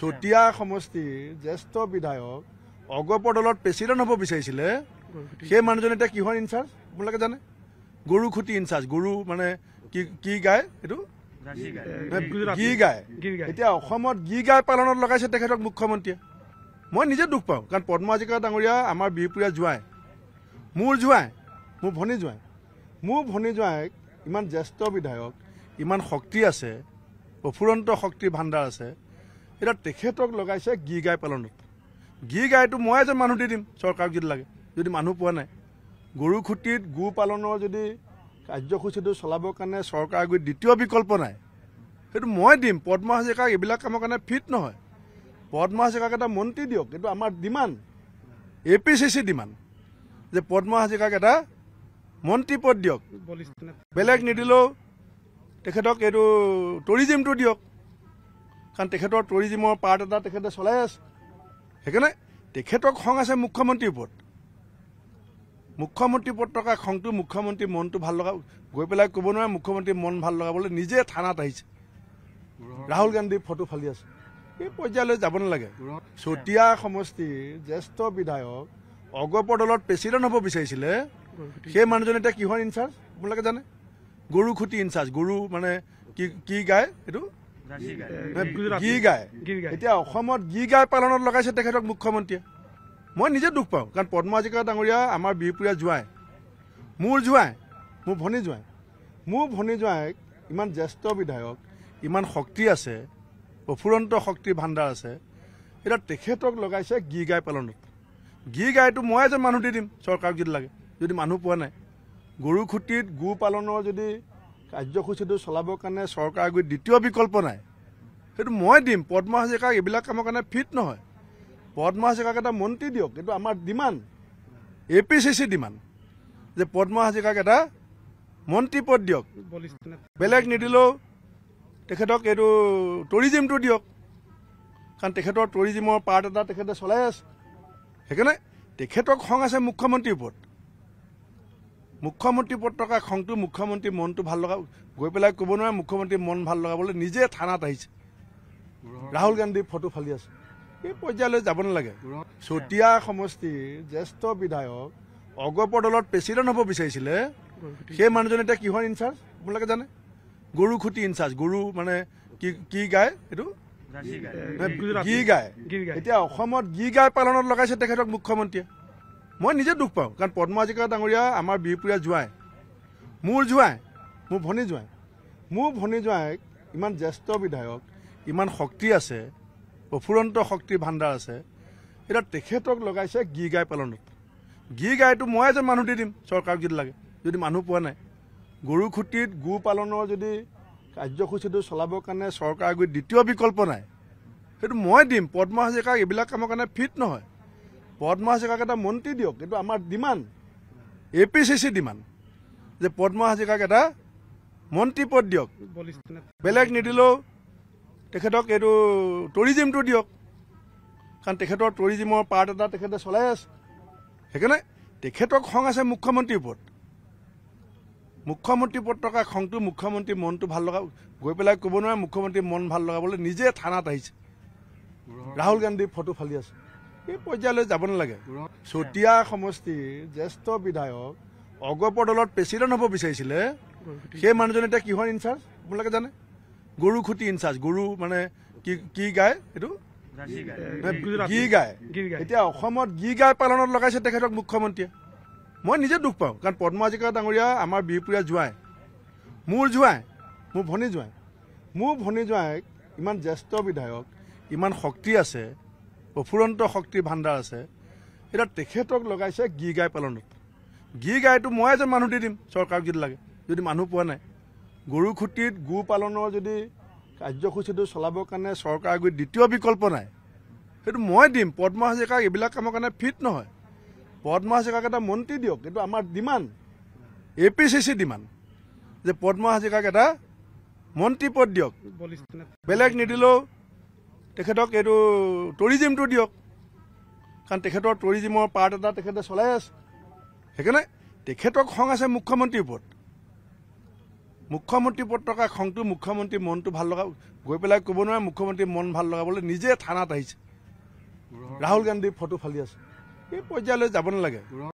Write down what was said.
চতিয়া সমষ্টিৰ জ্যেষ্ঠ বিধায়ক অগপ দলত প্ৰেচিডেণ্ট হ'ব বিচাৰিছিলে সেই মানুহজন এতিয়া কিহৰ ইনচাৰ্জ আপোনালোকে জানে গৰু খুটি ইনচাৰ্জ গৰু মানে কি গায় এইটো গি গায় এতিয়া অসমত গি গায় পালনত লগাইছে তেখেতক মুখ্যমন্ত্ৰীয়ে মই নিজে দুখ পাওঁ কাৰণ পদ্ম হাজিকা ডাঙৰীয়া আমাৰ বিহপুৰীয়া জোঁৱাই মোৰ জোঁৱাই মোৰ ভনী জোঁৱাই মোৰ ভনী জোঁৱাইক ইমান জ্যেষ্ঠ বিধায়ক ইমান শক্তি আছে অফুৰন্ত শক্তিৰ ভাণ্ডাৰ আছে এতিয়া তেখেতক লগাইছে গি গাই পালনত গি গাইটো মই এজন মানুহ দি দিম চৰকাৰক যদি লাগে যদি মানুহ পোৱা নাই গৰু খুটিত গো পালনৰ যদি কাৰ্যসূচীটো চলাবৰ কাৰণে চৰকাৰ গৈ দ্বিতীয় বিকল্প নাই সেইটো মই দিম পদ্ম হাজৰিকাক এইবিলাক কামৰ কাৰণে ফিট নহয় পদ্ম হাজৰিকাক এটা মন্ত্ৰী দিয়ক এইটো আমাৰ demand A P C C demand যে পদ্ম হাজৰিকাক এটা মন্ত্ৰী পদ দিয়ক বেলেগ নিদিলেও তেখেতক এইটো টুৰিজিমটো দিয়ক কাৰণ তেখেতৰ টুৰিজিমৰ পাৰ্ট এটা তেখেতে চলাই আছে সেইকাৰণে তেখেতৰ খং আছে মুখ্যমন্ত্ৰীৰ ওপৰত মুখ্যমন্ত্ৰী ওপৰত থকা খংটো মুখ্যমন্ত্ৰীৰ মনটো ভাল লগা গৈ পেলাই ক'ব নোৱাৰে মুখ্যমন্ত্ৰীৰ মন ভাল লগাবলৈ নিজে থানাত আহিছে ৰাহুল গান্ধীৰ ফটো ফালি আছে এই পৰ্যায়লৈ যাব নালাগে চতিয়া সমষ্টিৰ জ্যেষ্ঠ বিধায়ক অগপ দলত প্ৰেচিডেণ্ট হ'ব বিচাৰিছিলে সেই মানুহজন এতিয়া কিহৰ ইনচাৰ্জ আপোনালোকে জানে গৰু খুটি ইনচাৰ্জ গৰু মানে কি কি গায় এইটো এতিয়া গি গাই পালনত লগাইছে তেখেতক মুখ্যমন্ত্ৰীয়ে মই নিজে দুখ পাওঁ কাৰণ পদ্ম পদ্মজিকা ডাঙৰীয়া আমাৰ বিহপুৰীয়া জোঁৱাই মোৰ জোঁৱাই মোৰ ভনী জোঁৱাই মোৰ ভনী জোঁৱাইক ইমান জ্যেষ্ঠ বিধায়ক ইমান শক্তি আছে অফুৰন্ত শক্তিৰ ভাণ্ডাৰ আছে এতিয়া তেখেতক লগাইছে গি গাই পালনত গি গাইটো মই এজন মানুহ দি দিম চৰকাৰক যদি লাগে যদি মানুহ পোৱা নাই গৰু খুটিত গো পালনৰ যদি কাৰ্যসূচীটো চলাবৰ কাৰণে চৰকাৰ গৈ দ্বিতীয় বিকল্প নাই সেইটো মই দিম পদ্ম হাজৰিকাক এইবিলাক কামৰ কাৰণে ফিট নহয় পদ্ম হাজৰিকাক এটা মন্ত্ৰী দিয়ক এইটো আমাৰ demand A P C C demand যে পদ্ম হাজৰিকাক এটা মন্ত্ৰী পদ দিয়ক বেলেগ নিদিলেও তেখেতক এইটো টুৰিজিমটো দিয়ক কাৰণ তেখেতৰ টুৰিজিমৰ পাৰ্ট এটা তেখেতে চলাই আছে সেইকাৰণে তেখেতৰ খং আছে মুখ্যমন্ত্ৰীৰ ওপৰত মুখ্যমন্ত্ৰী পদ থকা খংটো মুখ্যমন্ত্ৰীৰ মনটো ভাল লগা গৈ পেলাই ক'ব নোৱাৰে মুখ্যমন্ত্ৰীৰ মন ভাল লগাবলৈ নিজে থানাত আহিছে ৰাহুল গান্ধীৰ ফটো ফালি আছে এই পৰ্যায়লৈ যাব নালাগে চতিয়া সমষ্টিৰ জ্যেষ্ঠ বিধায়ক অগপ দলত প্ৰেচিডেণ্ট হ'ব বিচাৰিছিলে সেই মানুহজন এতিয়া কিহৰ ইনচাৰ্জ আপোনালোকে জানে গৰু খুটি ইনচাৰ্জ গৰু মানে কি কি গায় এইটো কি গায় এতিয়া অসমত গি গায় পালনত লগাইছে তেখেতক মুখ্যমন্ত্ৰীয়ে মই নিজে দুখ পাওঁ কাৰণ পদ্ম হাজৰিকা ডাঙৰীয়া আমাৰ বিহপুৰীয়া জোঁৱাই মোৰ জোঁৱাই মোৰ ভনী জোঁৱাই মোৰ ভনী জোঁৱাইক ইমান জ্যেষ্ঠ বিধায়ক ইমান শক্তি আছে অফুৰন্ত শক্তিৰ ভাণ্ডাৰ আছে এতিয়া তেখেতক লগাইছে গি গাই পালনত গি গাইটো মই এজন মানুহ দি দিম চৰকাৰক যদি লাগে যদি মানুহ পোৱা নাই গৰু খুটিত গো পালনৰ যদি কাৰ্যসূচীটো চলাবৰ কাৰণে চৰকাৰ গৈ দ্বিতীয় বিকল্প নাই সেইটো মই দিম পদ্ম হাজৰিকাক এইবিলাক কামৰ কাৰণে ফিট নহয় পদ্ম পদ্মহাজিকাক এটা মন্ত্ৰী দিয়ক এইটো আমাৰ demand A P C C demand যে পদ্ম পদ্মহাজিকাক এটা মন্ত্ৰী পদ দিয়ক বেলেগ নিদিলেও তেখেতক এইটো টুৰিজিমটো দিয়ক কাৰণ তেখেতৰ টুৰিজিমৰ পাৰ্ট এটা তেখেতে চলাই আছে সেইকাৰণে তেখেতক খং আছে মুখ্যমন্ত্ৰীৰ ওপৰত মুখ্যমন্ত্ৰীৰ ওপৰত থকা খংটো মুখ্যমন্ত্ৰীৰ মনটো ভাল লগা গৈ পেলাই ক'ব নোৱাৰে মুখ্যমন্ত্ৰীৰ মন ভাল লগাবলৈ নিজে থানাত আহিছে ৰাহুল গান্ধীৰ ফটো ফালি আছে এই পৰ্যায়লৈ যাব নালাগে চতিয়া সমষ্টিৰ জ্যেষ্ঠ বিধায়ক অগপ অগ্ৰপদলত প্ৰেচিডেণ্ট হ'ব বিচাৰিছিলে সেই মানুহজন এতিয়া কিহৰ ইনচাৰ্জ আপোনালোকে জানে গৰু খুটি ইনচাৰ্জ গৰু মানে কি কি গায় এইটো কি গায় এতিয়া অসমত গি গায় পালনত লগাইছে তেখেতক মুখ্যমন্ত্ৰীয়ে মই নিজে দুখ পাওঁ কাৰণ পদ্ম হাজিকা ডাঙৰীয়া আমাৰ বিহপুৰীয়া জোঁৱাই মোৰ জোঁৱাই মোৰ ভনী জোঁৱাই মোৰ ভনী জোঁৱাইক ইমান জ্যেষ্ঠ বিধায়ক ইমান শক্তি আছে অফুৰন্ত শক্তিৰ ভাণ্ডাৰ আছে এতিয়া তেখেতক লগাইছে গি গাই পালনত গি গাইটো মই এজন মানুহ দি দিম চৰকাৰক যদি লাগে যদি মানুহ পোৱা নাই গৰু খুটিত গো পালনৰ যদি কাৰ্যসূচীটো চলাবৰ কাৰণে চৰকাৰ গৈ দ্বিতীয় বিকল্প নাই সেইটো মই দিম পদ্ম হাজৰিকাক এইবিলাক কামৰ কাৰণে ফিট নহয় পদ্ম হাজৰিকাক এটা মন্ত্ৰী দিয়ক এইটো আমাৰ demand A P C C demand যে পদ্ম হাজৰিকাক এটা মন্ত্ৰী পদ দিয়ক বেলেগ নিদিলেও তেখেতক এইটো টুৰিজিমটো দিয়ক কাৰণ তেখেতৰ টুৰিজিমৰ পাৰ্ট এটা তেখেতে চলাই আছে সেইকাৰণে তেখেতক খং আছে মুখ্যমন্ত্ৰীৰ ওপৰত মুখ্যমন্ত্ৰী ওপৰত থকা খংটো মুখ্যমন্ত্ৰীৰ মনটো ভাল লগা গৈ পেলাই কব নোৱাৰে মুখ্যমন্ত্ৰীৰ মন ভাল লগাবলে নিজে থানাত আহিছে ৰাহুল গান্ধীৰ ফটো ফালি আছে এই পৰ্যায়লৈ যাব নালাগে